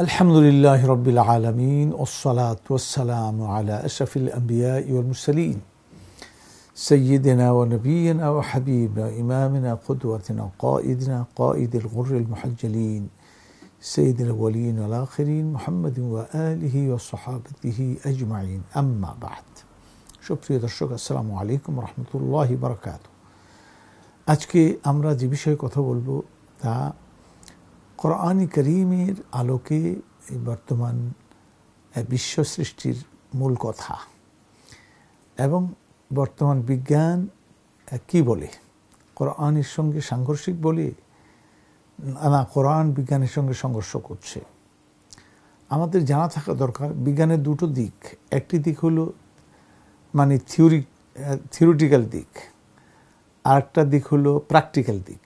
الحمد لله رب العالمين والصلاة والسلام على أشرف الأنبياء والمرسلين سيدنا ونبينا وحبيبنا إمامنا قدوتنا قائدنا قائد الغر المحجلين سيد الأولين والآخرين محمد وآله وصحابته أجمعين أما بعد সুপ্রিয় দর্শক আসসালামু السلام عليكم ورحمة الله وبركاته যে বিষয়ে কথা বলবো কোরআন করিমের আলোকে এই বর্তমান বিশ্ব সৃষ্টির মূল কথা এবং বর্তমান বিজ্ঞান কি বলে কোরআনের সঙ্গে সাংঘর্ষিক বলে না কোরআন বিজ্ঞানের সঙ্গে সংঘর্ষ করছে আমাদের জানা থাকা দরকার বিজ্ঞানের দুটো দিক একটি দিক হলো মানে থিওরি থিওরিটিক্যাল দিক আর একটা দিক হলো প্র্যাকটিক্যাল দিক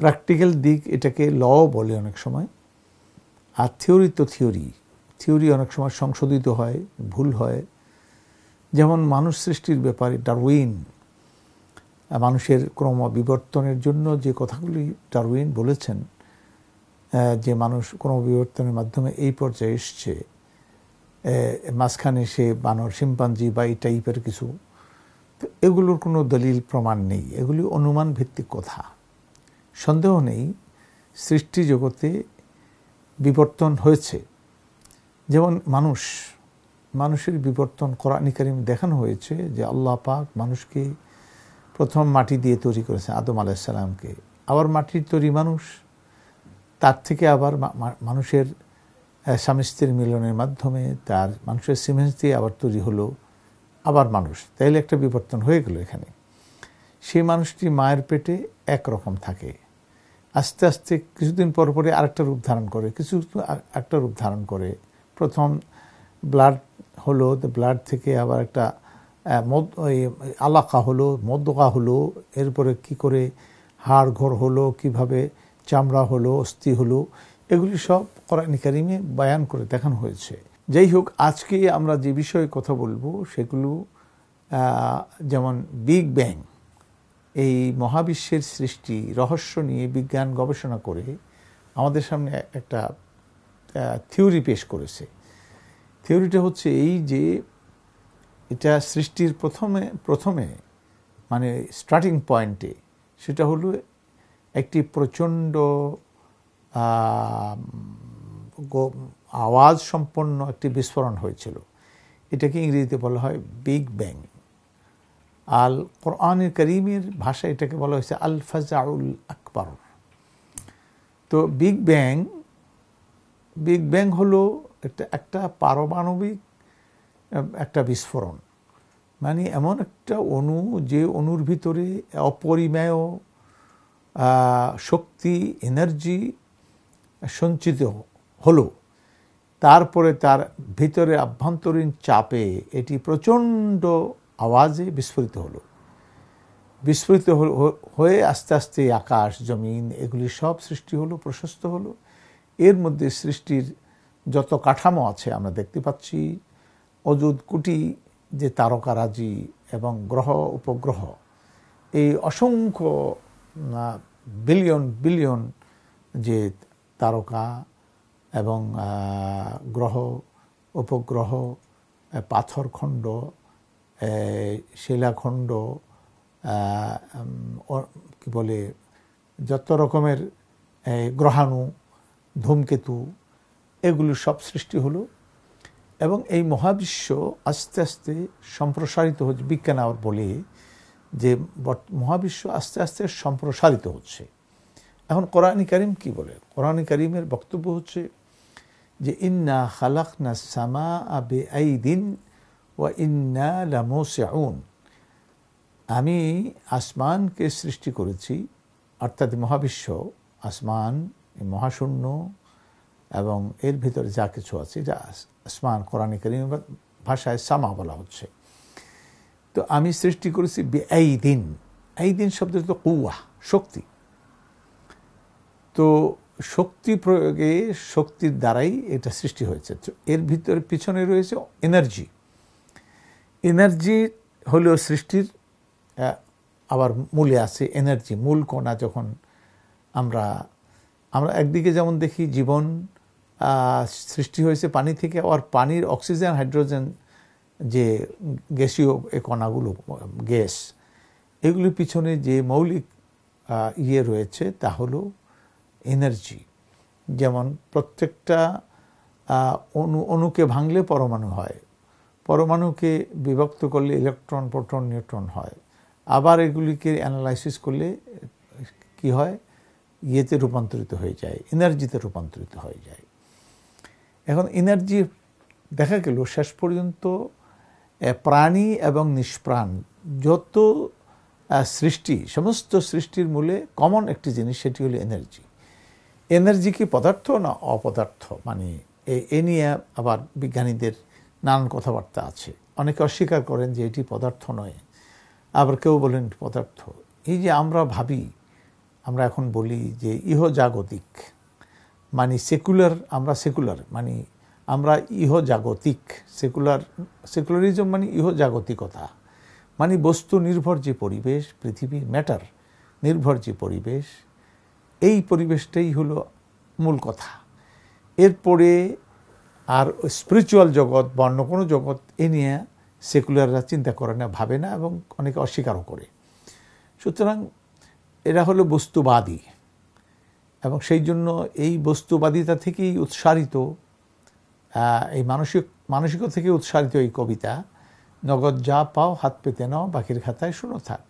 প্র্যাকটিক্যাল দিক এটাকে ল বলে অনেক সময় আর থিওরি তো থিওরি থিওরি অনেক সময় সংশোধিত হয় ভুল হয় যেমন মানুষ সৃষ্টির ব্যাপারে ডারউইন মানুষের ক্রম বিবর্তনের জন্য যে কথাগুলি ডারউইন বলেছেন যে মানুষ ক্রম বিবর্তনের মাধ্যমে এই পর্যায়ে এসছে মাঝখানে সে বানর শিম্পাঞ্জি বা এই টাইপের কিছু তো এগুলোর কোনো দলিল প্রমাণ নেই এগুলি অনুমান ভিত্তিক কথা সন্দেহ নেই সৃষ্টি জগতে বিবর্তন হয়েছে যেমন মানুষ মানুষের বিবর্তন করা কারিম দেখানো হয়েছে যে আল্লাহ পাক মানুষকে প্রথম মাটি দিয়ে তৈরি করেছে আদম আলাইসাল্লামকে আবার মাটির তৈরি মানুষ তার থেকে আবার মানুষের স্বামী স্ত্রীর মিলনের মাধ্যমে তার মানুষের সিমেন্স দিয়ে আবার তৈরি হলো আবার মানুষ তাইলে একটা বিবর্তন হয়ে গেল এখানে সেই মানুষটি মায়ের পেটে একরকম থাকে আস্তে আস্তে কিছুদিন পর পরে আরেকটা রূপ ধারণ করে কিছু একটা রূপ ধারণ করে প্রথম ব্লাড হলো ব্লাড থেকে আবার একটা মদ আলাকা হলো মদ্যকা হলো এরপরে কি করে হাড় ঘর হলো কিভাবে চামড়া হলো অস্থি হলো এগুলি সব কোরআন কারিমে বায়ান করে দেখানো হয়েছে যাই হোক আজকে আমরা যে বিষয়ে কথা বলবো সেগুলো যেমন বিগ ব্যাং এই মহাবিশ্বের সৃষ্টি রহস্য নিয়ে বিজ্ঞান গবেষণা করে আমাদের সামনে একটা থিওরি পেশ করেছে থিওরিটা হচ্ছে এই যে এটা সৃষ্টির প্রথমে প্রথমে মানে স্টার্টিং পয়েন্টে সেটা হলো একটি প্রচণ্ড আওয়াজ সম্পন্ন একটি বিস্ফোরণ হয়েছিল এটাকে ইংরেজিতে বলা হয় বিগ ব্যাং আল কোরআনের করিমের ভাষা এটাকে বলা হয়েছে আল ফাজাউল আকবর তো বিগ ব্যাং বিগ ব্যাং হলো একটা একটা পারমাণবিক একটা বিস্ফোরণ মানে এমন একটা অণু যে অণুর ভিতরে অপরিমেয় শক্তি এনার্জি সঞ্চিত হলো তারপরে তার ভিতরে আভ্যন্তরীণ চাপে এটি প্রচণ্ড আওয়াজে বিস্ফোরিত হলো বিস্ফোরিত হয়ে আস্তে আস্তে আকাশ জমিন এগুলি সব সৃষ্টি হলো প্রশস্ত হলো এর মধ্যে সৃষ্টির যত কাঠামো আছে আমরা দেখতে পাচ্ছি অযুত কুটি যে তারকারাজি এবং গ্রহ উপগ্রহ এই অসংখ্য বিলিয়ন বিলিয়ন যে তারকা এবং গ্রহ উপগ্রহ পাথরখণ্ড শিলাখণ্ড কি বলে যত রকমের গ্রহাণু ধূমকেতু এগুলো সব সৃষ্টি হলো এবং এই মহাবিশ্ব আস্তে আস্তে সম্প্রসারিত হচ্ছে বিজ্ঞান আবার বলে যে মহাবিশ্ব আস্তে আস্তে সম্প্রসারিত হচ্ছে এখন কোরআনী করিম কি বলে কোরআন করিমের বক্তব্য হচ্ছে যে ইন্না না সামা আবে আই দিন ওয়া আমি আসমানকে সৃষ্টি করেছি অর্থাৎ মহাবিশ্ব আসমান মহাশূন্য এবং এর ভিতরে যা কিছু আছে যা আসমান কোরআনে করিম ভাষায় সামা বলা হচ্ছে তো আমি সৃষ্টি করেছি এই দিন এই দিন শব্দ তো কৌয়া শক্তি তো শক্তি প্রয়োগে শক্তির দ্বারাই এটা সৃষ্টি হয়েছে এর ভিতরে পিছনে রয়েছে এনার্জি এনার্জি হলো সৃষ্টির আবার মূলে আছে এনার্জি মূল কণা যখন আমরা আমরা একদিকে যেমন দেখি জীবন সৃষ্টি হয়েছে পানি থেকে আর পানির অক্সিজেন হাইড্রোজেন যে গ্যাসীয় এ কণাগুলো গ্যাস এগুলির পিছনে যে মৌলিক ইয়ে রয়েছে তা হলো এনার্জি যেমন প্রত্যেকটা অনু অনুকে ভাঙলে পরমাণু হয় পরমাণুকে বিভক্ত করলে ইলেকট্রন প্রোটন নিউট্রন হয় আবার এগুলিকে অ্যানালাইসিস করলে কি হয় ইয়েতে রূপান্তরিত হয়ে যায় এনার্জিতে রূপান্তরিত হয়ে যায় এখন এনার্জি দেখা গেল শেষ পর্যন্ত প্রাণী এবং নিষ্প্রাণ যত সৃষ্টি সমস্ত সৃষ্টির মূলে কমন একটি জিনিস সেটি হলো এনার্জি এনার্জি কি পদার্থ না অপদার্থ মানে এ নিয়ে আবার বিজ্ঞানীদের নানান কথাবার্তা আছে অনেকে অস্বীকার করেন যে এটি পদার্থ নয় আবার কেউ বলেন পদার্থ এই যে আমরা ভাবি আমরা এখন বলি যে ইহজাগতিক মানে সেকুলার আমরা সেকুলার মানে আমরা ইহজাগতিক সেকুলার সেকুলারিজম মানে ইহজাগতিকতা মানে বস্তু নির্ভর যে পরিবেশ পৃথিবী ম্যাটার নির্ভর যে পরিবেশ এই পরিবেশটাই হলো মূল কথা এরপরে আর স্পিরিচুয়াল জগৎ বা অন্য কোনো জগৎ এ নিয়ে সেকুলাররা চিন্তা করে না ভাবে না এবং অনেকে অস্বীকারও করে সুতরাং এরা হলো বস্তুবাদী এবং সেই জন্য এই বস্তুবাদিতা থেকেই উৎসারিত এই মানসিক মানসিকতা থেকে উৎসারিত এই কবিতা নগদ যা পাও হাত পেতে নাও বাকির খাতায় শুনো থাক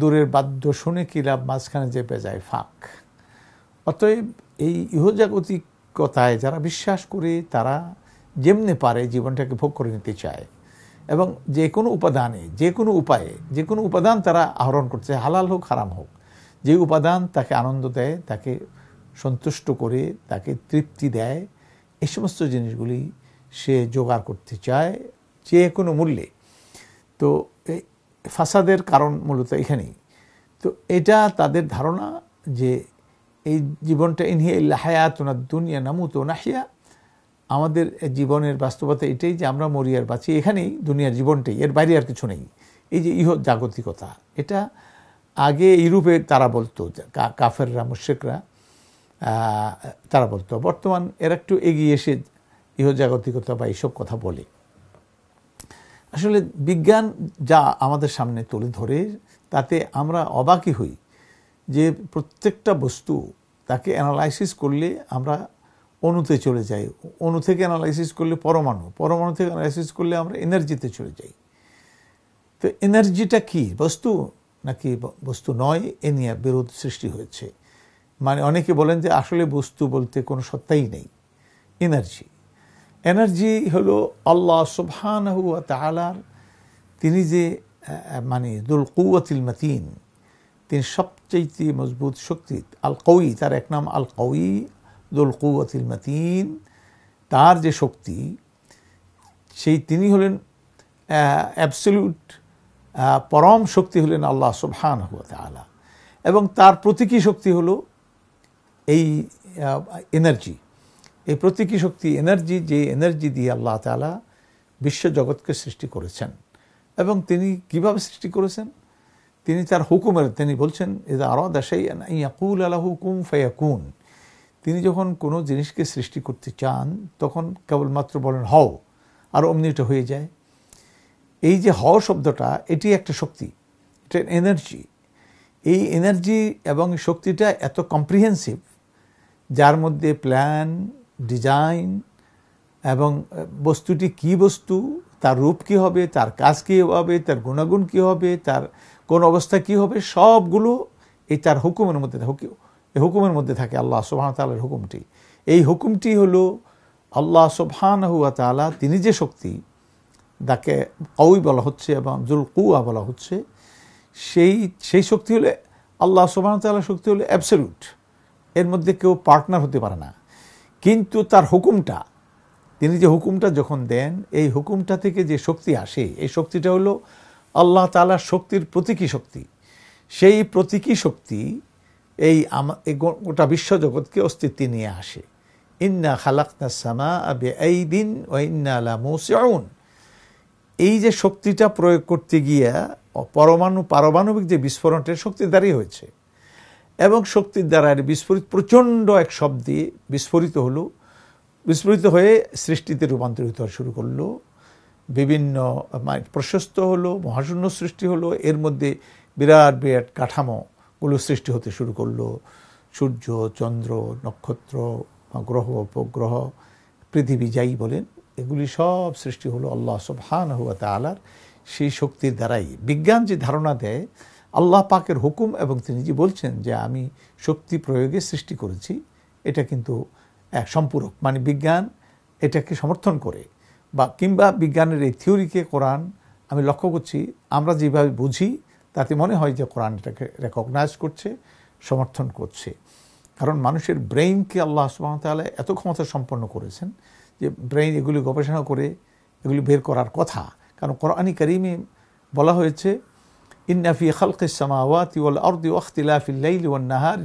দূরের বাদ্য শুনে কি লাভ মাঝখানে চেপে যায় ফাঁক অতএব এই ইহজাগতিক কথায় যারা বিশ্বাস করে তারা যেমনি পারে জীবনটাকে ভোগ করে নিতে চায় এবং যে কোনো উপাদানে যে কোনো উপায়ে যে কোনো উপাদান তারা আহরণ করছে হালাল হোক হারাম হোক যে উপাদান তাকে আনন্দ দেয় তাকে সন্তুষ্ট করে তাকে তৃপ্তি দেয় এ সমস্ত জিনিসগুলি সে জোগাড় করতে চায় যে কোনো মূল্যে তো ফাসাদের কারণ মূলত এখানেই তো এটা তাদের ধারণা যে এই জীবনটা ইনহিয়া ইল্লা ওনার দুনিয়া নামু তো নাহিয়া আমাদের জীবনের বাস্তবতা এটাই যে আমরা মরি আর বাঁচি এখানেই দুনিয়ার জীবনটাই এর বাইরে আর কিছু নেই এই যে ইহ জাগতিকতা এটা আগে ইউরোপে তারা বলতো কাফেররা মুশেকরা তারা বলতো বর্তমান এরা একটু এগিয়ে এসে ইহজাগতিকতা বা এইসব কথা বলে আসলে বিজ্ঞান যা আমাদের সামনে তুলে ধরে তাতে আমরা অবাকই হই যে প্রত্যেকটা বস্তু তাকে অ্যানালাইসিস করলে আমরা অণুতে চলে যাই অণু থেকে অ্যানালাইসিস করলে পরমাণু পরমাণু থেকে অ্যানালাইসিস করলে আমরা এনার্জিতে চলে যাই তো এনার্জিটা কি বস্তু নাকি বস্তু নয় এ নিয়ে বিরোধ সৃষ্টি হয়েছে মানে অনেকে বলেন যে আসলে বস্তু বলতে কোনো সত্তাই নেই এনার্জি এনার্জি হলো আল্লাহ সুবহান হুয়া তালার তিনি যে মানে দুল কুয়াতিল মাতিন তিনি সবচেয়ে মজবুত শক্তি আল কৌই তার এক নাম আল কৌই দোল কৌয়াতিল মাতিন তার যে শক্তি সেই তিনি হলেন অ্যাবসলিউট পরম শক্তি হলেন আল্লাহ সুবহান হুয়া তালা এবং তার প্রতীকী শক্তি হলো এই এনার্জি এই প্রতীকী শক্তি এনার্জি যে এনার্জি দিয়ে আল্লাহ তালা বিশ্বজগৎকে সৃষ্টি করেছেন এবং তিনি কিভাবে সৃষ্টি করেছেন তিনি তার হুকুমের তিনি বলছেন এদা আরদা সাইয়ান ইয়াকুল আলাহ হুকুম ফায়াকুন তিনি যখন কোনো জিনিসকে সৃষ্টি করতে চান তখন কেবলমাত্র বলেন হও আর অমনিটা হয়ে যায় এই যে হও শব্দটা এটি একটা শক্তি এটা এনার্জি এই এনার্জি এবং শক্তিটা এত কম্প্রিহেন্সিভ যার মধ্যে প্ল্যান ডিজাইন এবং বস্তুটি কি বস্তু তার রূপ কি হবে তার কাজ কী হবে তার গুণাগুণ কি হবে তার কোন অবস্থায় কি হবে সবগুলো এই তার হুকুমের মধ্যে এই হুকুমের মধ্যে থাকে আল্লাহ সুবহান তালের হুকুমটি এই হুকুমটি হলো আল্লাহ সুবহান হুয়া তালা তিনি যে শক্তি তাকে কউই বলা হচ্ছে এবং জুল কুয়া বলা হচ্ছে সেই সেই শক্তি হলে আল্লাহ সুবহান তাল্লাহ শক্তি হলে অ্যাবসলিউট এর মধ্যে কেউ পার্টনার হতে পারে না কিন্তু তার হুকুমটা তিনি যে হুকুমটা যখন দেন এই হুকুমটা থেকে যে শক্তি আসে এই শক্তিটা হলো আল্লাহ তালা শক্তির প্রতীকী শক্তি সেই প্রতীকী শক্তি এই গোটা বিশ্বজগৎকে অস্তিত্বে নিয়ে আসে ইন্না খালাকনা আবে এই দিন ও ইন্না মৌসিউন এই যে শক্তিটা প্রয়োগ করতে গিয়া পরমাণু পারমাণবিক যে বিস্ফোরণটা শক্তির দ্বারাই হয়েছে এবং শক্তির দ্বারা এর বিস্ফোরিত প্রচণ্ড এক শব্দে বিস্ফোরিত হলো বিস্ফোরিত হয়ে সৃষ্টিতে রূপান্তরিত শুরু করলো বিভিন্ন মানে প্রশস্ত হলো মহাশূন্য সৃষ্টি হলো এর মধ্যে বিরাট বিরাট কাঠামোগুলো সৃষ্টি হতে শুরু করলো সূর্য চন্দ্র নক্ষত্র গ্রহ উপগ্রহ পৃথিবী যাই বলেন এগুলি সব সৃষ্টি হলো আল্লাহ সবহান হুয়াতে আলার সেই শক্তির দ্বারাই বিজ্ঞান যে ধারণা দেয় আল্লাহ পাকের হুকুম এবং তিনি যে বলছেন যে আমি শক্তি প্রয়োগে সৃষ্টি করেছি এটা কিন্তু এক সম্পূরক মানে বিজ্ঞান এটাকে সমর্থন করে বা কিংবা বিজ্ঞানের এই থিওরিকে কোরআন আমি লক্ষ্য করছি আমরা যেভাবে বুঝি তাতে মনে হয় যে কোরআন এটাকে রেকগনাইজ করছে সমর্থন করছে কারণ মানুষের ব্রেইনকে আল্লাহ সুবাহতালা এত ক্ষমতা সম্পন্ন করেছেন যে ব্রেইন এগুলি গবেষণা করে এগুলি বের করার কথা কারণ কোরআনী কারিমে বলা হয়েছে ইন্নাফি খালক সামাওয়াতি ওয়াল আরদি ওয়াখতিলাফি লাইল ওয়ান নাহার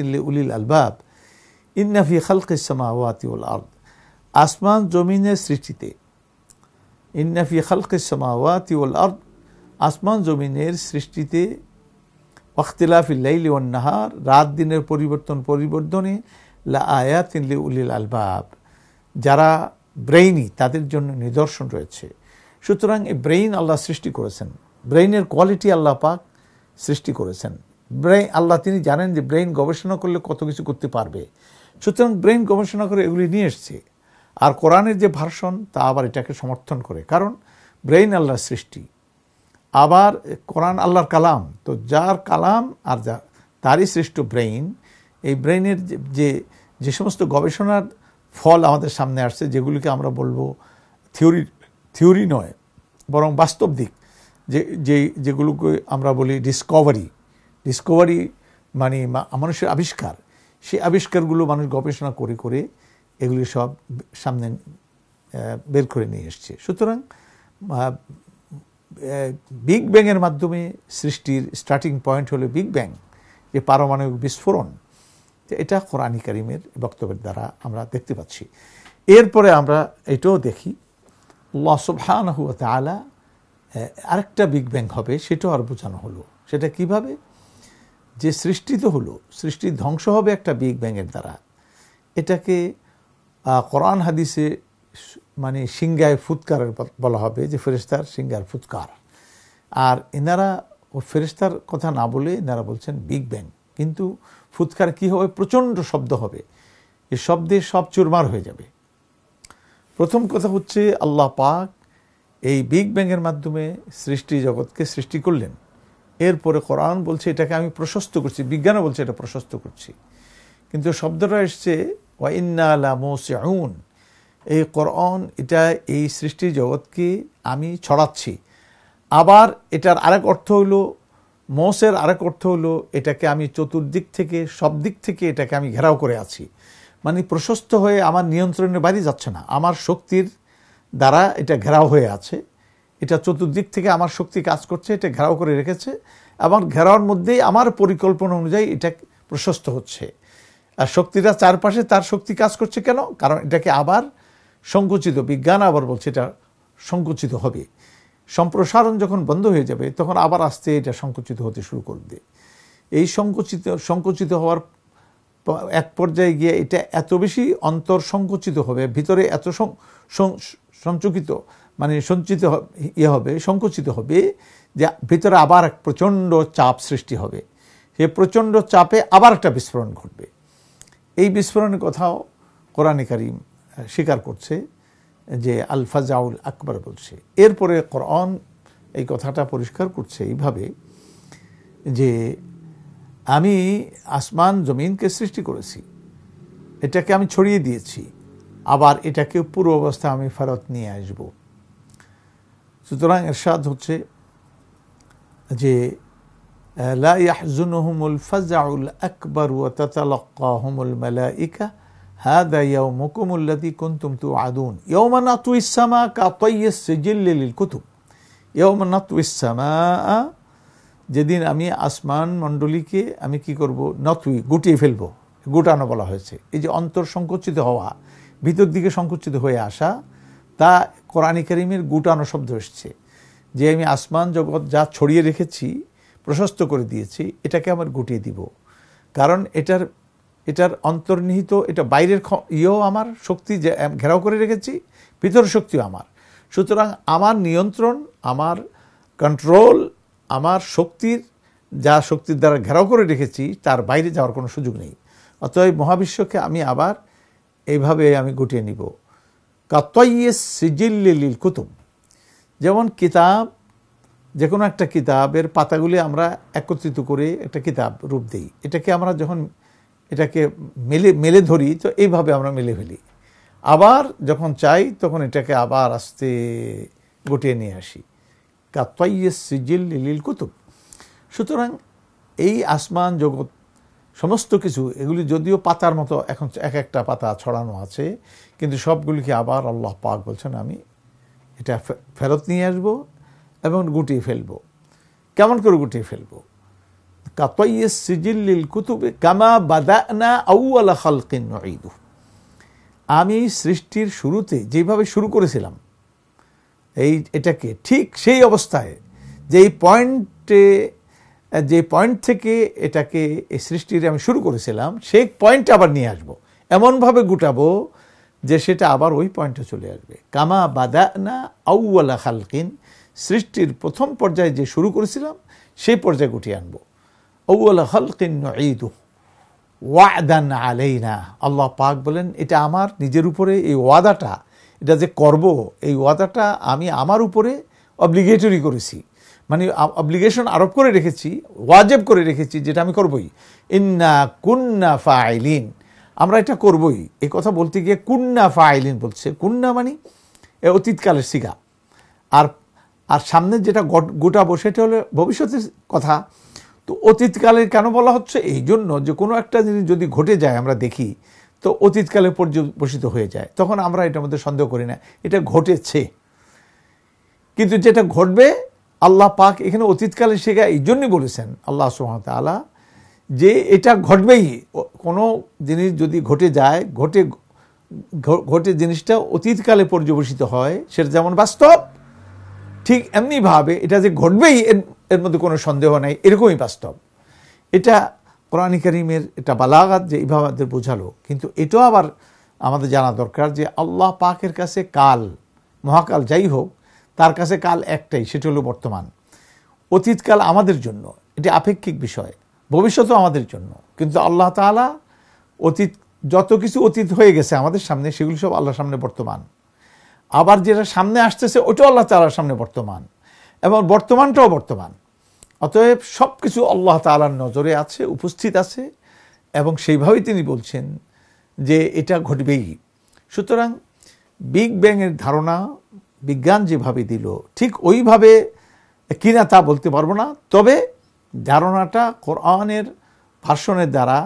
ইলা উলিল আলবাব ইন্নাফি খালক সামাওয়াতি ওয়াল আর্দ আসমান জমিনের সৃষ্টিতে ইন্নাফি খালকে সামাওয়াতি ওল আর্দ আসমান জমিনের সৃষ্টিতে ওখতিলাফি লাইলি ওন নাহার রাত দিনের পরিবর্তন পরিবর্তনে লা আয়াত ইনলি উলিল আলবাব যারা ব্রেইনি তাদের জন্য নিদর্শন রয়েছে সুতরাং এই ব্রেইন আল্লাহ সৃষ্টি করেছেন ব্রেইনের কোয়ালিটি আল্লাহ পাক সৃষ্টি করেছেন ব্রেইন আল্লাহ তিনি জানেন যে ব্রেইন গবেষণা করলে কত কিছু করতে পারবে সুতরাং ব্রেইন গবেষণা করে এগুলি নিয়ে এসছে আর কোরআনের যে ভার্সন তা আবার এটাকে সমর্থন করে কারণ ব্রেইন আল্লাহর সৃষ্টি আবার কোরআন আল্লাহর কালাম তো যার কালাম আর যা তারই সৃষ্ট ব্রেইন এই ব্রেইনের যে যে সমস্ত গবেষণার ফল আমাদের সামনে আসছে যেগুলিকে আমরা বলবো থিওরি থিওরি নয় বরং বাস্তব দিক যে যে যেগুলোকে আমরা বলি ডিসকভারি ডিসকভারি মানে মানুষের আবিষ্কার সেই আবিষ্কারগুলো মানুষ গবেষণা করে করে এগুলি সব সামনে বের করে নিয়ে এসছে সুতরাং বিগ ব্যাংয়ের মাধ্যমে সৃষ্টির স্টার্টিং পয়েন্ট হলো বিগ ব্যাং যে পারমাণবিক বিস্ফোরণ এটা কোরআন কারিমের বক্তব্যের দ্বারা আমরা দেখতে পাচ্ছি এরপরে আমরা এটাও দেখি লসবহান হুয়া তালা আরেকটা বিগ ব্যাং হবে সেটাও আর বোঝানো হলো সেটা কিভাবে যে সৃষ্টি তো হলো সৃষ্টির ধ্বংস হবে একটা বিগ ব্যাংয়ের দ্বারা এটাকে কোরআন হাদিসে মানে সিঙ্গায় ফুৎকার বলা হবে যে ফেরিস্তার সিঙ্গার ফুৎকার আর এনারা ফেরিস্তার কথা না বলে এনারা বলছেন বিগ ব্যাং কিন্তু ফুৎকার কি হবে প্রচণ্ড শব্দ হবে এ শব্দে সব চুরমার হয়ে যাবে প্রথম কথা হচ্ছে আল্লাহ পাক এই বিগ ব্যাংয়ের মাধ্যমে সৃষ্টি জগৎকে সৃষ্টি করলেন এরপরে কোরআন বলছে এটাকে আমি প্রশস্ত করছি বিজ্ঞানও বলছে এটা প্রশস্ত করছি কিন্তু শব্দটা এসছে ওয়া এই কোরআন এটা এই সৃষ্টি জগৎকে আমি ছড়াচ্ছি আবার এটার আরেক অর্থ হলো মোসের আরেক অর্থ হলো এটাকে আমি চতুর্দিক থেকে সব দিক থেকে এটাকে আমি ঘেরাও করে আছি মানে প্রশস্ত হয়ে আমার নিয়ন্ত্রণের বাইরে যাচ্ছে না আমার শক্তির দ্বারা এটা ঘেরাও হয়ে আছে এটা চতুর্দিক থেকে আমার শক্তি কাজ করছে এটা ঘেরাও করে রেখেছে এবং ঘেরাওয়ার মধ্যেই আমার পরিকল্পনা অনুযায়ী এটা প্রশস্ত হচ্ছে আর শক্তিটা চারপাশে তার শক্তি কাজ করছে কেন কারণ এটাকে আবার সংকুচিত বিজ্ঞান আবার বলছে এটা সংকুচিত হবে সম্প্রসারণ যখন বন্ধ হয়ে যাবে তখন আবার আস্তে এটা সংকুচিত হতে শুরু করবে এই সংকুচিত সংকুচিত হওয়ার এক পর্যায়ে গিয়ে এটা এত বেশি অন্তর সংকুচিত হবে ভিতরে এত সঞ্চকিত মানে সঞ্চিত ইয়ে হবে সংকুচিত হবে যে ভিতরে আবার এক প্রচণ্ড চাপ সৃষ্টি হবে সে প্রচণ্ড চাপে আবার একটা বিস্ফোরণ ঘটবে এই বিস্ফোরণের কথাও কোরআনে কারিম স্বীকার করছে যে আলফাজাউল আকবর বলছে এরপরে কোরআন এই কথাটা পরিষ্কার করছে এইভাবে যে আমি আসমান জমিনকে সৃষ্টি করেছি এটাকে আমি ছড়িয়ে দিয়েছি আবার এটাকে পুরো অবস্থা আমি ফেরত নিয়ে আসব সুতরাং এর সাদ হচ্ছে যে لا يحزنهم الفزع الأكبر وتتلقاهم الملائكة هذا يومكم الذي كنتم توعدون يوم نطوي السماء كطي السجل للكتب يوم نطوي السماء যেদিন আমি আসমান মণ্ডলীকে আমি কি করব নতুই গুটিয়ে ফেলব গুটানো বলা হয়েছে এই যে অন্তর সংকুচিত হওয়া ভিতর দিকে সংকুচিত হয়ে আসা তা কোরআন করিমের গুটানো শব্দ এসছে যে আমি আসমান জগৎ যা ছড়িয়ে রেখেছি প্রশস্ত করে দিয়েছি এটাকে আমার গুটিয়ে দিব কারণ এটার এটার অন্তর্নিহিত এটা বাইরের ইয়েও আমার শক্তি যে ঘেরাও করে রেখেছি ভিতর শক্তিও আমার সুতরাং আমার নিয়ন্ত্রণ আমার কন্ট্রোল আমার শক্তির যা শক্তির দ্বারা ঘেরাও করে রেখেছি তার বাইরে যাওয়ার কোনো সুযোগ নেই অতএব মহাবিশ্বকে আমি আবার এইভাবে আমি গুটিয়ে নিব কাতয়ে সিজিল্লিল কুতুব যেমন কিতাব যে কোনো একটা কিতাবের পাতাগুলি আমরা একত্রিত করে একটা কিতাব রূপ দিই এটাকে আমরা যখন এটাকে মেলে মেলে ধরি তো এইভাবে আমরা মেলে ফেলি আবার যখন চাই তখন এটাকে আবার আস্তে গটিয়ে নিয়ে আসি কাতাইয়ে সিজিল লিল কুতুব সুতরাং এই আসমান জগৎ সমস্ত কিছু এগুলি যদিও পাতার মতো এখন এক একটা পাতা ছড়ানো আছে কিন্তু সবগুলিকে আবার আল্লাহ পাক বলছেন আমি এটা ফেরত নিয়ে আসবো এবং গুটিয়ে ফেলব কেমন করে গুটিয়ে ফেলব কাতাইয়ে সিজিল্লিল কুতুবে কামা না আউআল খালকিন ঈদু আমি সৃষ্টির শুরুতে যেভাবে শুরু করেছিলাম এই এটাকে ঠিক সেই অবস্থায় যেই পয়েন্টে যে পয়েন্ট থেকে এটাকে এই সৃষ্টির আমি শুরু করেছিলাম সেই পয়েন্ট আবার নিয়ে আসব এমনভাবে গুটাবো যে সেটা আবার ওই পয়েন্টে চলে আসবে কামা বাদা না আউ্লা খালকিন সৃষ্টির প্রথম পর্যায়ে যে শুরু করেছিলাম সেই পর্যায়ে গুটিয়ে আনবো ওয়াল হলকিন না আল্লাহ পাক বলেন এটা আমার নিজের উপরে এই ওয়াদাটা এটা যে করব এই ওয়াদাটা আমি আমার উপরে অব্লিগেটরি করেছি মানে অব্লিগেশন আরোপ করে রেখেছি ওয়াজেব করে রেখেছি যেটা আমি করবই ইন্না কুন্না ফাইলিন আমরা এটা করবই এই কথা বলতে গিয়ে কুন্না ফাইলিন বলছে কুন্না মানে অতীতকালের শিকা আর আর সামনে যেটা গোটাবো সেটা হলো ভবিষ্যতের কথা তো অতীতকালের কেন বলা হচ্ছে এই জন্য যে কোনো একটা জিনিস যদি ঘটে যায় আমরা দেখি তো অতীতকালে পর্যবসিত হয়ে যায় তখন আমরা এটার মধ্যে সন্দেহ করি না এটা ঘটেছে কিন্তু যেটা ঘটবে আল্লাহ পাক এখানে অতীতকালে শেখা এই জন্যই বলেছেন আল্লাহ আল্লাহ যে এটা ঘটবেই কোনো জিনিস যদি ঘটে যায় ঘটে ঘটে জিনিসটা অতীতকালে পর্যবসিত হয় সেটা যেমন বাস্তব ঠিক এমনিভাবে এটা যে ঘটবেই এর এর মধ্যে কোনো সন্দেহ নাই এরকমই বাস্তব এটা কোরআন করিমের এটা বালাগাত যে আমাদের বোঝালো কিন্তু এটাও আবার আমাদের জানা দরকার যে আল্লাহ পাকের কাছে কাল মহাকাল যাই হোক তার কাছে কাল একটাই সেটি হলো বর্তমান অতীতকাল আমাদের জন্য এটি আপেক্ষিক বিষয় ভবিষ্যতও আমাদের জন্য কিন্তু আল্লাহ তালা অতীত যত কিছু অতীত হয়ে গেছে আমাদের সামনে সেগুলি সব আল্লাহর সামনে বর্তমান আবার যেটা সামনে আসতেছে ওটাও আল্লাহ তালার সামনে বর্তমান এবং বর্তমানটাও বর্তমান অতএব সব কিছু আল্লাহ তালার নজরে আছে উপস্থিত আছে এবং সেইভাবেই তিনি বলছেন যে এটা ঘটবেই সুতরাং বিগ ব্যাংয়ের ধারণা বিজ্ঞান যেভাবে দিল ঠিক ওইভাবে কিনা তা বলতে পারবো না তবে ধারণাটা কোরআনের ভাষণের দ্বারা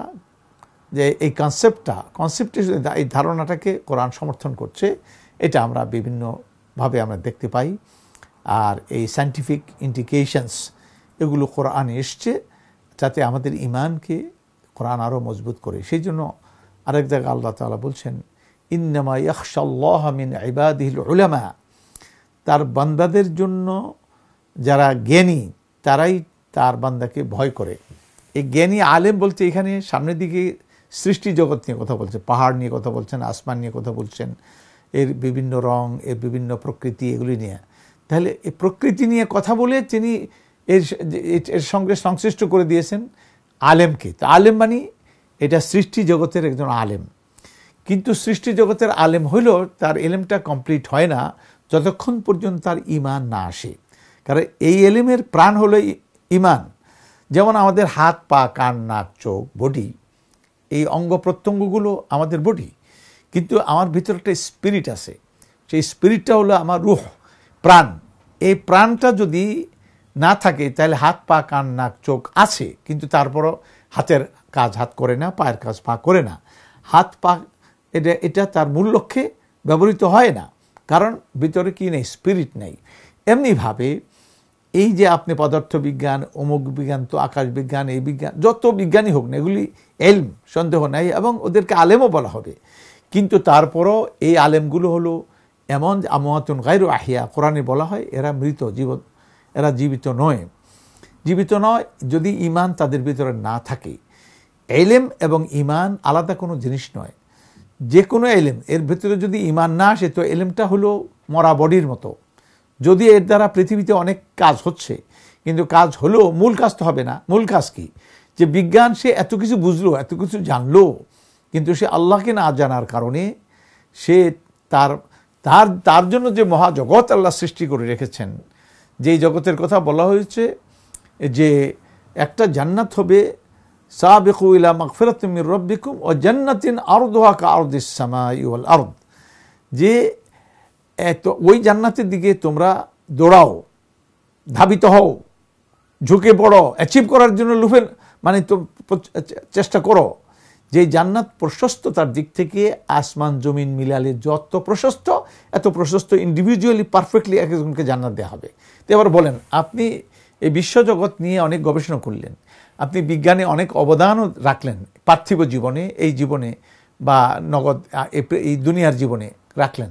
যে এই কনসেপ্টটা কনসেপ্টে এই ধারণাটাকে কোরআন সমর্থন করছে এটা আমরা বিভিন্নভাবে আমরা দেখতে পাই আর এই সায়েন্টিফিক ইন্ডিকেশনস এগুলো কোরআনে এসছে যাতে আমাদের ইমানকে কোরআন আরও মজবুত করে সেই জন্য আরেক জায়গায় আল্লাহ তালা বলছেন ইন্নামা ইয়াকশাল্লাহ মিন ইবাদিল উলামা তার বান্দাদের জন্য যারা জ্ঞানী তারাই তার বান্দাকে ভয় করে এই জ্ঞানী আলেম বলছে এখানে সামনের দিকে সৃষ্টি জগৎ নিয়ে কথা বলছে পাহাড় নিয়ে কথা বলছেন আসমান নিয়ে কথা বলছেন এর বিভিন্ন রং এর বিভিন্ন প্রকৃতি এগুলি নিয়ে তাহলে এই প্রকৃতি নিয়ে কথা বলে তিনি এর এর সঙ্গে সংশ্লিষ্ট করে দিয়েছেন আলেমকে তো আলেম মানে এটা সৃষ্টি জগতের একজন আলেম কিন্তু সৃষ্টি জগতের আলেম হইলেও তার এলেমটা কমপ্লিট হয় না যতক্ষণ পর্যন্ত তার ইমান না আসে কারণ এই এলেমের প্রাণ হলো ইমান যেমন আমাদের হাত পা কান নাক চোখ বডি এই অঙ্গ প্রত্যঙ্গগুলো আমাদের বডি কিন্তু আমার ভিতরে একটা স্পিরিট আছে সেই স্পিরিটটা হলো আমার রুহ প্রাণ এই প্রাণটা যদি না থাকে তাহলে হাত পা কান নাক চোখ আছে কিন্তু তারপরও হাতের কাজ হাত করে না পায়ের কাজ পা করে না হাত পা এটা এটা তার মূল লক্ষ্যে ব্যবহৃত হয় না কারণ ভিতরে কি নেই স্পিরিট নেই এমনিভাবে এই যে আপনি পদার্থবিজ্ঞান অমুক বিজ্ঞান তো আকাশ বিজ্ঞান এই বিজ্ঞান যত বিজ্ঞানী হোক না এগুলি এলম সন্দেহ নাই এবং ওদেরকে আলেমও বলা হবে কিন্তু তারপরও এই আলেমগুলো হলো এমন আমাতুন গাইরু আহিয়া কোরআনে বলা হয় এরা মৃত জীব এরা জীবিত নয় জীবিত নয় যদি ইমান তাদের ভিতরে না থাকে এলেম এবং ইমান আলাদা কোনো জিনিস নয় যে কোনো এলেম এর ভিতরে যদি ইমান না আসে তো এলেমটা হলো মরা বডির মতো যদি এর দ্বারা পৃথিবীতে অনেক কাজ হচ্ছে কিন্তু কাজ হলেও মূল কাজ তো হবে না মূল কাজ কি যে বিজ্ঞান সে এত কিছু বুঝলো এত কিছু জানলো কিন্তু সে আল্লাহকে না জানার কারণে সে তার তার তার জন্য যে মহাজগৎ আল্লাহ সৃষ্টি করে রেখেছেন যেই জগতের কথা বলা হয়েছে যে একটা জান্নাত হবে সাবেকু ইলা মকফিরাতমির রব্বিকুম ও জান্নাতিন আরদোহা কা আরদিসামা ইউল আরদ যে তো ওই জান্নাতের দিকে তোমরা দৌড়াও ধাবিত হও ঝুঁকে পড়ো অ্যাচিভ করার জন্য লুফে মানে তো চেষ্টা করো যে জান্নাত প্রশস্ততার দিক থেকে আসমান জমিন মিলালে যত প্রশস্ত এত প্রশস্ত ইন্ডিভিজুয়ালি পারফেক্টলি একজনকে জান্নাত দেওয়া হবে তো এবার বলেন আপনি এই বিশ্বজগৎ নিয়ে অনেক গবেষণা করলেন আপনি বিজ্ঞানে অনেক অবদানও রাখলেন পার্থিব জীবনে এই জীবনে বা নগদ এই দুনিয়ার জীবনে রাখলেন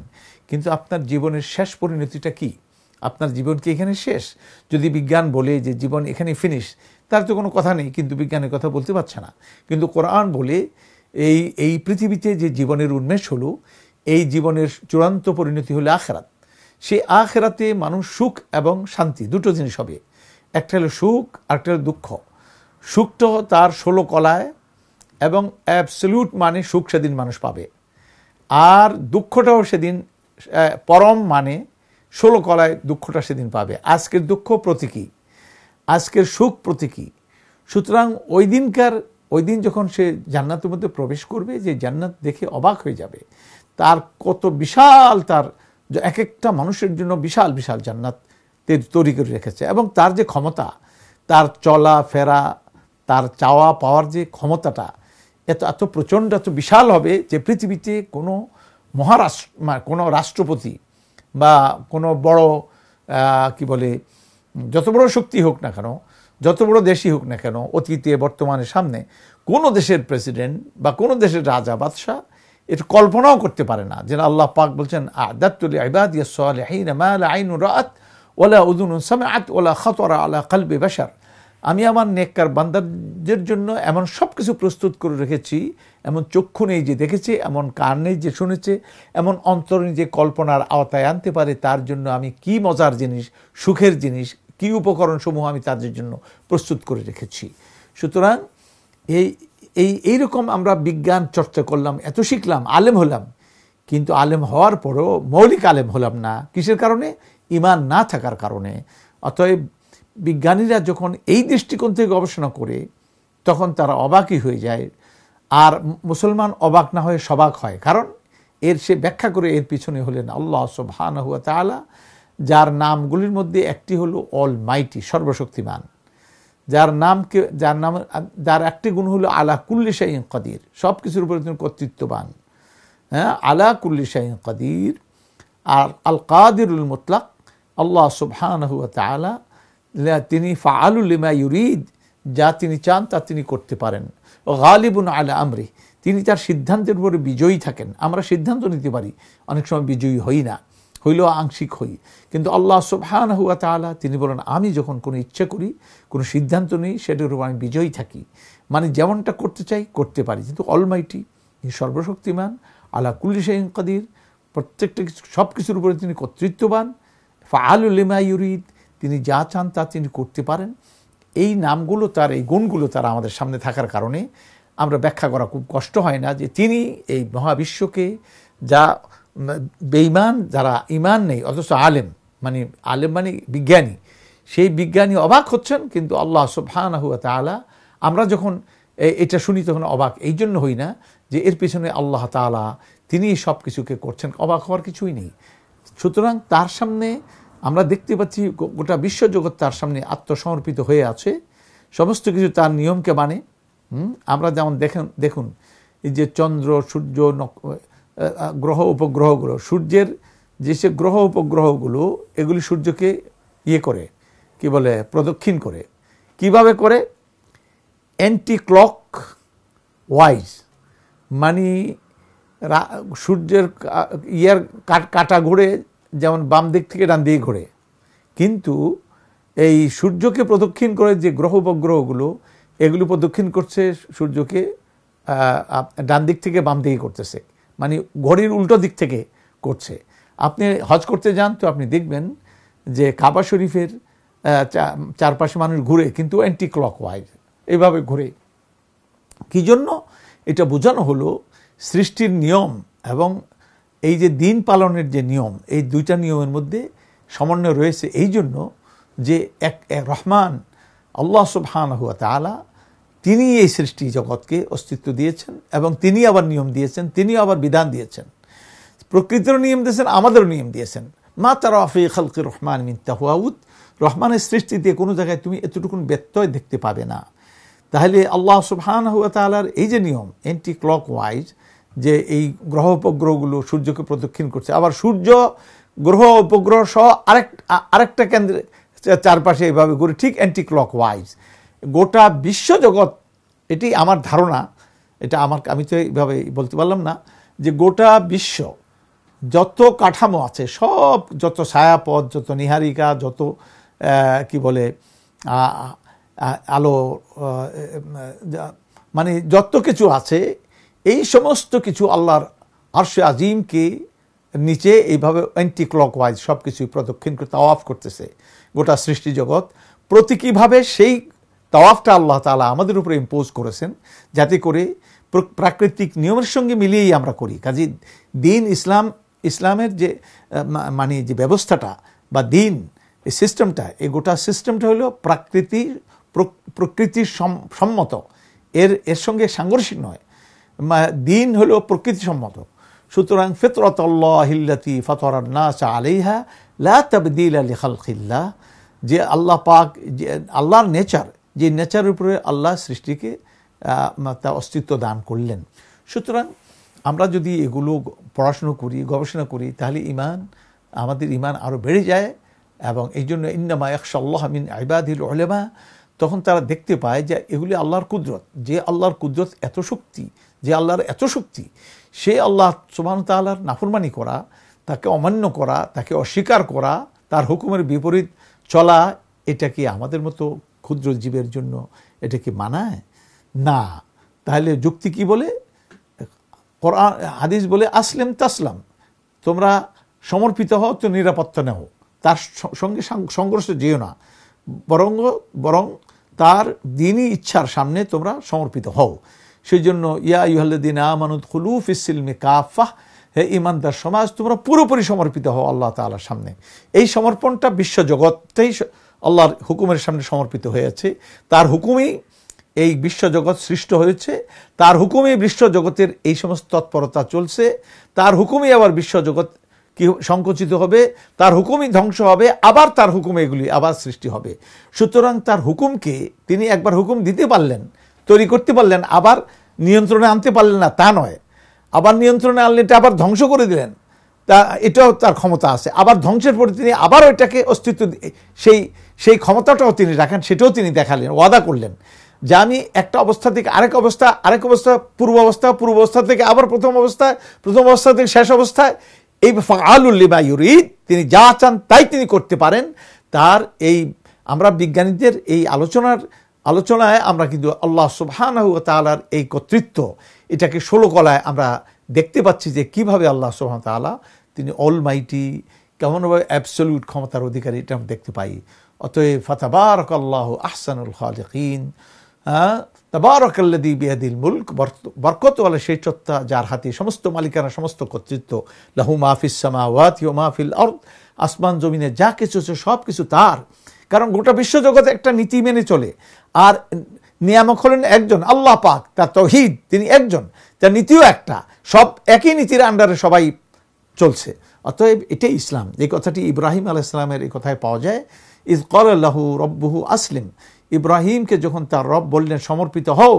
কিন্তু আপনার জীবনের শেষ পরিণতিটা কী আপনার জীবন কি এখানে শেষ যদি বিজ্ঞান বলে যে জীবন এখানে ফিনিশ তার তো কোনো কথা নেই কিন্তু বিজ্ঞানের কথা বলতে পারছে না কিন্তু কোরআন বলে এই এই পৃথিবীতে যে জীবনের উন্মেষ হলো এই জীবনের চূড়ান্ত পরিণতি হলো আখেরাত সেই আখেরাতে মানুষ সুখ এবং শান্তি দুটো জিনিস হবে একটা হলো সুখ আরেকটা হলো দুঃখ সুখটা তার ষোলো কলায় এবং অ্যাবসলিউট মানে সুখ সেদিন মানুষ পাবে আর দুঃখটাও সেদিন পরম মানে ষোলো কলায় দুঃখটা সেদিন পাবে আজকের দুঃখ প্রতীকী আজকের সুখ প্রতীকী সুতরাং ওই দিনকার ওই দিন যখন সে জান্নাতের মধ্যে প্রবেশ করবে যে জান্নাত দেখে অবাক হয়ে যাবে তার কত বিশাল তার এক একটা মানুষের জন্য বিশাল বিশাল জান্নাত তৈরি করে রেখেছে এবং তার যে ক্ষমতা তার চলা ফেরা তার চাওয়া পাওয়ার যে ক্ষমতাটা এত এত প্রচণ্ড এত বিশাল হবে যে পৃথিবীতে কোনো মহারাষ্ট্র কোনো রাষ্ট্রপতি বা কোনো বড় কি বলে যত বড় শক্তি হোক না কেন যত বড় দেশই হোক না কেন অতীতে বর্তমানে সামনে কোনো দেশের প্রেসিডেন্ট বা কোনো দেশের রাজা বাদশাহ এটা কল্পনাও করতে পারে না যেন আল্লাহ পাক বলছেন রাত ওলা উদুন ওলা খতরা আলা আমি আমার নেককার বান্দারদের জন্য এমন সব কিছু প্রস্তুত করে রেখেছি এমন চক্ষু নেই যে দেখেছে এমন কান নেই যে শুনেছে এমন অন্তর যে কল্পনার আওতায় আনতে পারে তার জন্য আমি কি মজার জিনিস সুখের জিনিস কি উপকরণ সমূহ আমি তাদের জন্য প্রস্তুত করে রেখেছি সুতরাং এই এই এইরকম আমরা বিজ্ঞান চর্চা করলাম এত শিখলাম আলেম হলাম কিন্তু আলেম হওয়ার পরও মৌলিক আলেম হলাম না কিসের কারণে ইমান না থাকার কারণে অতএব বিজ্ঞানীরা যখন এই দৃষ্টিকোণ থেকে গবেষণা করে তখন তারা অবাকই হয়ে যায় আর মুসলমান অবাক না হয়ে সবাক হয় কারণ এর সে ব্যাখ্যা করে এর পিছনে হলেন আল্লাহ সুবহান হুয়া তালা যার নামগুলির মধ্যে একটি হলো অল মাইটি সর্বশক্তিমান যার নামকে যার নাম যার একটি গুণ হলো আলা কুল্লি শাহিন কাদির সব কিছুর উপরে তিনি কর্তৃত্ববান হ্যাঁ আলা কুল্লি শাহিন কাদির আর আল কাদিরুল মুতলাক আল্লাহ সুবহান তিনি ফাআলুল লিমা ইউরিদ যা তিনি চান তা তিনি করতে পারেন ও গালিবুন আলা আমরি তিনি তার সিদ্ধান্তের উপরে বিজয়ী থাকেন আমরা সিদ্ধান্ত নিতে পারি অনেক সময় বিজয়ী হই না হইলেও আংশিক হই কিন্তু আল্লাহ সুবহান হুয়া তালা তিনি বলেন আমি যখন কোনো ইচ্ছা করি কোনো সিদ্ধান্ত নিই সেটার উপর আমি বিজয়ী থাকি মানে যেমনটা করতে চাই করতে পারি কিন্তু অলমাইটি সর্বশক্তিমান আল্লাহ কুল্লি শাহিন কাদির প্রত্যেকটা সব কিছুর উপরে তিনি কর্তৃত্ববান ফাআলুলিমা ইউরিদ তিনি যা চান তা তিনি করতে পারেন এই নামগুলো তার এই গুণগুলো তার আমাদের সামনে থাকার কারণে আমরা ব্যাখ্যা করা খুব কষ্ট হয় না যে তিনি এই মহাবিশ্বকে যা বেঈমান যারা ইমান নেই অথচ আলেম মানে আলেম মানে বিজ্ঞানী সেই বিজ্ঞানী অবাক হচ্ছেন কিন্তু আল্লাহ সুবহানাহুয়া তালা আমরা যখন এটা শুনি তখন অবাক এই জন্য হই না যে এর পিছনে আল্লাহ তালা তিনি সব কিছুকে করছেন অবাক হওয়ার কিছুই নেই সুতরাং তার সামনে আমরা দেখতে পাচ্ছি গোটা বিশ্বজগৎ তার সামনে আত্মসমর্পিত হয়ে আছে সমস্ত কিছু তার নিয়মকে মানে আমরা যেমন দেখেন দেখুন এই যে চন্দ্র সূর্য গ্রহ উপগ্রহগুলো সূর্যের যেসব গ্রহ উপগ্রহগুলো এগুলি সূর্যকে ইয়ে করে কি বলে প্রদক্ষিণ করে কিভাবে করে অ্যান্টি ক্লক ওয়াইজ মানে সূর্যের ইয়ার কাটা ঘুরে যেমন বাম দিক থেকে ডান দিয়ে ঘোরে কিন্তু এই সূর্যকে প্রদক্ষিণ করে যে গ্রহ উপগ্রহগুলো এগুলো প্রদক্ষিণ করছে সূর্যকে ডান দিক থেকে বাম দিকে করতেছে মানে ঘড়ির উল্টো দিক থেকে করছে আপনি হজ করতে যান তো আপনি দেখবেন যে কাবা শরীফের চারপাশে মানুষ ঘুরে কিন্তু অ্যান্টি ক্লক ওয়াইজ এইভাবে ঘুরে কি জন্য এটা বোঝানো হলো সৃষ্টির নিয়ম এবং এই যে দিন পালনের যে নিয়ম এই দুইটা নিয়মের মধ্যে সমন্বয় রয়েছে এই জন্য যে এক রহমান আল্লাহ সুবহান হুয়া তালা তিনি এই সৃষ্টি জগৎকে অস্তিত্ব দিয়েছেন এবং তিনি আবার নিয়ম দিয়েছেন তিনি আবার বিধান দিয়েছেন প্রকৃতিরও নিয়ম দিয়েছেন আমাদেরও নিয়ম দিয়েছেন মা তারা আফি খালকে রহমান মিন রহমানের রহমানের দিয়ে কোনো জায়গায় তুমি এতটুকুন ব্যত্যয় দেখতে পাবে না তাহলে আল্লাহ সুফহান হুয়া তালার এই যে নিয়ম অ্যান্টি ক্লক ওয়াইজ যে এই গ্রহ উপগ্রহগুলো সূর্যকে প্রদক্ষিণ করছে আবার সূর্য গ্রহ উপগ্রহ সহ আরেক আরেকটা কেন্দ্রে চারপাশে এভাবে ঘুরে ঠিক অ্যান্টি ক্লক ওয়াইজ গোটা বিশ্বজগৎ এটি আমার ধারণা এটা আমার আমি তো এইভাবে বলতে পারলাম না যে গোটা বিশ্ব যত কাঠামো আছে সব যত ছায়াপথ যত নিহারিকা যত কি বলে আলো মানে যত কিছু আছে এই সমস্ত কিছু আল্লাহর আরশে আজিমকে নিচে এইভাবে অ্যান্টি ক্লকওয়াইজ সব কিছুই প্রদক্ষিণ করতে অফ করতেছে গোটা সৃষ্টি জগৎ প্রতীকীভাবে সেই তাওয়াফটা আল্লাহ তালা আমাদের উপরে ইম্পোজ করেছেন যাতে করে প্রাকৃতিক নিয়মের সঙ্গে মিলিয়েই আমরা করি কাজে দিন ইসলাম ইসলামের যে মানে যে ব্যবস্থাটা বা দিন এই সিস্টেমটা এই গোটা সিস্টেমটা হলো প্রাকৃতি প্রকৃতির সম্মত এর এর সঙ্গে সাংঘর্ষিক নয় দিন হলো প্রকৃতিসম্মত সুতরাং ফিতরত আল্লাহিল্লাতি চা আলাইহা লা তাবদিল আলী খালখিল্লা যে আল্লাহ পাক যে আল্লাহর নেচার যে নেচারের উপরে আল্লাহ সৃষ্টিকে তা অস্তিত্ব দান করলেন সুতরাং আমরা যদি এগুলো পড়াশুনো করি গবেষণা করি তাহলে ইমান আমাদের ইমান আরও বেড়ে যায় এবং এই জন্য ইন্নামা এক মিন আইবাদিল অলেমা তখন তারা দেখতে পায় যে এগুলি আল্লাহর কুদরত যে আল্লাহর কুদরত এত শক্তি যে আল্লাহর এত শক্তি সে আল্লাহ সুবাহন তাল্লাহর নাফরমানি করা তাকে অমান্য করা তাকে অস্বীকার করা তার হুকুমের বিপরীত চলা এটা কি আমাদের মতো ক্ষুদ্র জীবের জন্য এটা কি মানায় না তাহলে যুক্তি কি বলে হাদিস বলে আসলেম তাসলাম তোমরা সমর্পিত হও তো নিরাপত্তা নেও তার সঙ্গে সংঘর্ষ যেও না বরং বরং তার দিনই ইচ্ছার সামনে তোমরা সমর্পিত হও সেই জন্য ইয়া ইহলদিন আমানুদ খুলুফ ইসলমে কাফাহ হে ইমানদার সমাজ তোমরা পুরোপুরি সমর্পিত হও আল্লাহ তালার সামনে এই সমর্পণটা বিশ্বজগতেই আল্লাহর হুকুমের সামনে সমর্পিত হয়েছে তার হুকুমেই এই বিশ্বজগৎ সৃষ্ট হয়েছে তার হুকুমেই বিশ্বজগতের এই সমস্ত তৎপরতা চলছে তার হুকুমেই আবার বিশ্বজগৎ কি সংকুচিত হবে তার হুকুমই ধ্বংস হবে আবার তার হুকুমে এগুলি আবার সৃষ্টি হবে সুতরাং তার হুকুমকে তিনি একবার হুকুম দিতে পারলেন তৈরি করতে পারলেন আবার নিয়ন্ত্রণে আনতে পারলেন না তা নয় আবার নিয়ন্ত্রণে আনলেন এটা আবার ধ্বংস করে দিলেন তা এটাও তার ক্ষমতা আছে আবার ধ্বংসের পরে তিনি আবার ওইটাকে অস্তিত্ব সেই সেই ক্ষমতাটাও তিনি রাখেন সেটাও তিনি দেখালেন ওয়াদা করলেন যে আমি একটা অবস্থা থেকে আরেক অবস্থা আরেক অবস্থা পূর্ব অবস্থা পূর্ব অবস্থা থেকে আবার প্রথম অবস্থায় প্রথম অবস্থা থেকে শেষ অবস্থায় এই বা ইউরিদ তিনি যা চান তাই তিনি করতে পারেন তার এই আমরা বিজ্ঞানীদের এই আলোচনার আলোচনায় আমরা কিন্তু আল্লাহ সুবহানাহু তালার এই কর্তৃত্ব এটাকে ষোলো কলায় আমরা দেখতে পাচ্ছি যে কিভাবে আল্লাহ সোহামতালা তিনি অল মাইটি কেমনভাবে অ্যাবসলিউট ক্ষমতার অধিকারী এটা আমি দেখতে পাই অতএব ফতাবারক আল্লাহ আহসানুল খালেকিন হ্যাঁ তবারকাল্লাদি বিহাদিল মুলক বরকতওয়ালা সেই সত্তা যার হাতে সমস্ত মালিকানা সমস্ত কর্তৃত্ব লাহু মাহফিস সামা ওয়াত মাহফিল অর্থ আসমান জমিনে যা কিছু আছে সব কিছু তার কারণ গোটা বিশ্বজগতে একটা নীতি মেনে চলে আর নিয়ামক হলেন একজন আল্লাহ পাক তার তহিদ তিনি একজন তার নীতিও একটা সব একই নীতির আন্ডারে সবাই চলছে অতএব এটাই ইসলাম এই কথাটি ইব্রাহিম আলাহ ইসলামের এই কথায় পাওয়া যায় ইজ কল আল্লাহু রব্বহু আসলিম ইব্রাহিমকে যখন তার রব বললেন সমর্পিত হও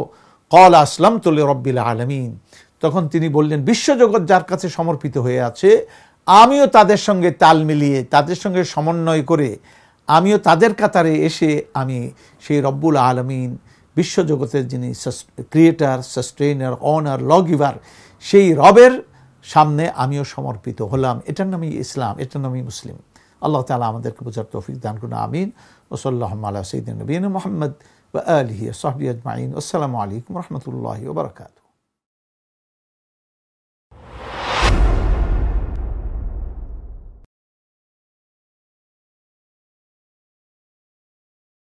কল আসলাম তোলে রব্বিল আলমিন তখন তিনি বললেন বিশ্বজগৎ যার কাছে সমর্পিত হয়ে আছে আমিও তাদের সঙ্গে তাল মিলিয়ে তাদের সঙ্গে সমন্বয় করে আমিও তাদের কাতারে এসে আমি সেই রব্বুল আলমিন বিশ্বজগতের যিনি ক্রিয়েটার সাস্টেইনার অনার লগিভার সেই রবের সামনে আমিও সমর্পিত হলাম এটার নামই ইসলাম এটার নামই মুসলিম আল্লাহ তালা আমাদেরকে বোঝার তৌফিক দান করুন আমিন ওসল্লাহ আলা সঈদিন নবীন মোহাম্মদ আলহি সাহবি আজমাইন আসসালামু আলাইকুম রহমতুল্লাহ ওবরাকাত